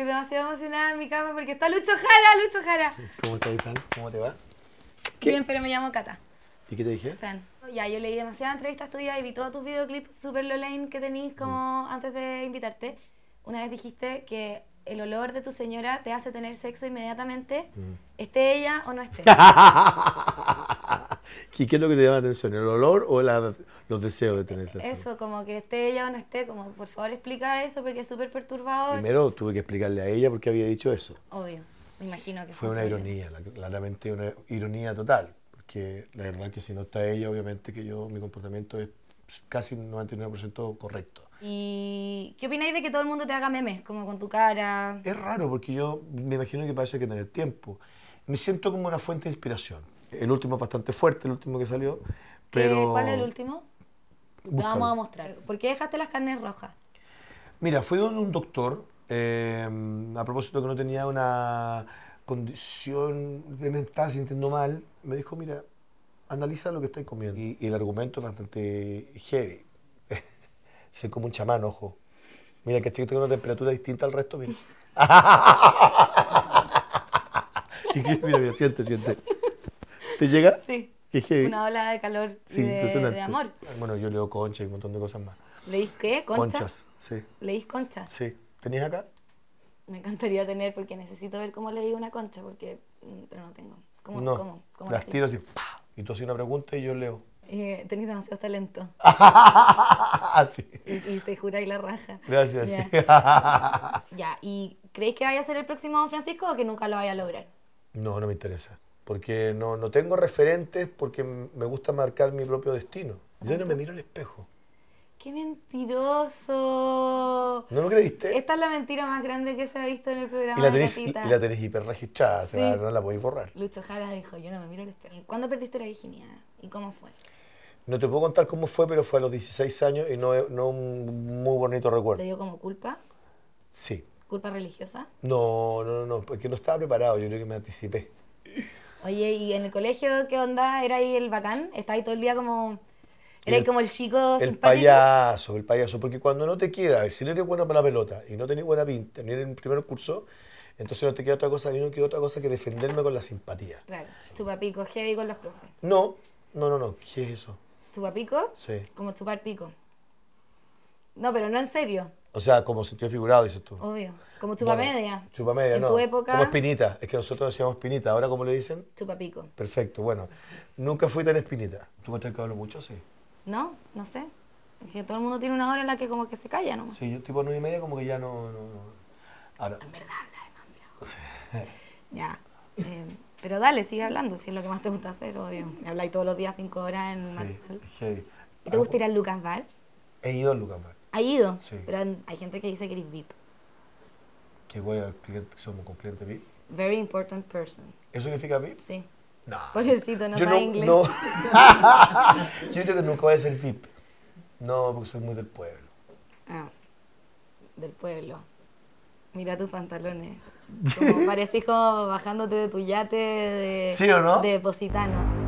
Estoy demasiado emocionada en mi cama porque está Lucho Jara, Lucho Jara. ¿Cómo estás, Fran? ¿Cómo te va? Bien, pero me llamo Cata. ¿Y qué te dije? Fran. Ya, yo leí demasiadas entrevistas tuyas y vi todos tus videoclips super lolain que tenéis como mm. antes de invitarte. Una vez dijiste que el olor de tu señora te hace tener sexo inmediatamente, mm. esté ella o no esté. ¿Y qué es lo que te llama la atención? ¿El olor o los deseos de tener Eso, como que esté ella o no esté, como por favor explica eso porque es súper perturbador. Primero tuve que explicarle a ella porque había dicho eso. Obvio, me imagino que fue. Fue una ironía, claramente una ironía total, porque la verdad que si no está ella, obviamente que yo, mi comportamiento es casi 99% correcto. ¿Y qué opináis de que todo el mundo te haga memes, como con tu cara? Es raro, porque yo me imagino que para eso que tener tiempo. Me siento como una fuente de inspiración el último es bastante fuerte, el último que salió. Pero... ¿Cuál es el último? vamos a mostrar. ¿Por qué dejaste las carnes rojas? Mira, fui donde un doctor, eh, a propósito que no tenía una condición, me estaba sintiendo mal, me dijo, mira, analiza lo que estáis comiendo. Y, el argumento es bastante heavy. Soy como un chamán, ojo. Mira, que chico tiene una temperatura distinta al resto, mira. y que, mira, mira, siente, siente. ¿Te llega? Sí. una ola de calor de, de, amor. Bueno, yo leo concha y un montón de cosas más. ¿Leís qué? Conchas, sí. ¿Leís conchas? Sí. ¿Tenías acá? Me encantaría tener porque necesito ver cómo leí una concha, porque mm, pero no tengo. ¿Cómo, cómo, las tiro así, y tú haces una pregunta y yo leo. Eh, tenés demasiado talento. así ah, y, y, te juráis la raja. Gracias. Ya. ya, ¿y creéis que vaya a ser el próximo Don Francisco o que nunca lo vaya a lograr? No, no me interesa porque no, tengo referentes porque me gusta marcar mi propio destino. Yo no me miro al espejo. ¡Qué mentiroso! ¿No lo creíste? Esta es la mentira más grande que se ha visto en el programa. Y la tenés, y la tenés hiperregistrada, no la podéis borrar. Lucho Jara dijo, yo no me miro al espejo. ¿Cuándo perdiste la virginidad? ¿Y cómo fue? No te puedo contar cómo fue, pero fue a los 16 años y no, no un muy bonito recuerdo. ¿Te dio como culpa? Sí. ¿Culpa religiosa? no, no, no, porque no estaba preparado, yo creo que me anticipé. Oye, ¿y en el colegio qué onda? ¿Era ahí el bacán? ¿Está ahí todo el día como... Era el, como el chico El payaso, el payaso. Porque cuando no te queda, si no eres bueno para la pelota y no tenés buena pinta, ni en el primer curso, entonces no te queda otra cosa, no otra cosa que defenderme con la simpatía. Claro. ¿Chupapico heavy con los profes? No, no, no, no. ¿Qué es eso? ¿Chupapico? Sí. Como chupar pico. No, pero no en serio. O sea, como sentido figurado, dices tú. Obvio. Como chupamedia. media. Chupa en no. tu época. Como espinita. Es que nosotros decíamos espinita. ¿Ahora cómo le dicen? Chupapico. Perfecto. Bueno, nunca fui tan espinita. ¿Tú tener que hablo mucho? Sí. No, no sé. Es que todo el mundo tiene una hora en la que como que se calla, ¿no? Sí, yo tipo nueve y media como que ya no... En verdad habla demasiado. ya. Eh, pero dale, sigue hablando, si es lo que más te gusta hacer, obvio. Habláis todos los días cinco horas en... Sí, ¿Y te gusta ah, ir al Lucas Bar? He ido al Lucas Bar. Ha ido, pero hay gente que dice que eres VIP. Qué voy al cliente que somos con cliente VIP. Very important person. ¿Eso significa VIP? Sí. No. Pobrecito, no está en no, inglés. No. yo creo que nunca voy a ser VIP. No, porque soy muy del pueblo. Ah, del pueblo. Mira tus pantalones. Como parecís como bajándote de tu yate de, ¿Sí o no? de Positano.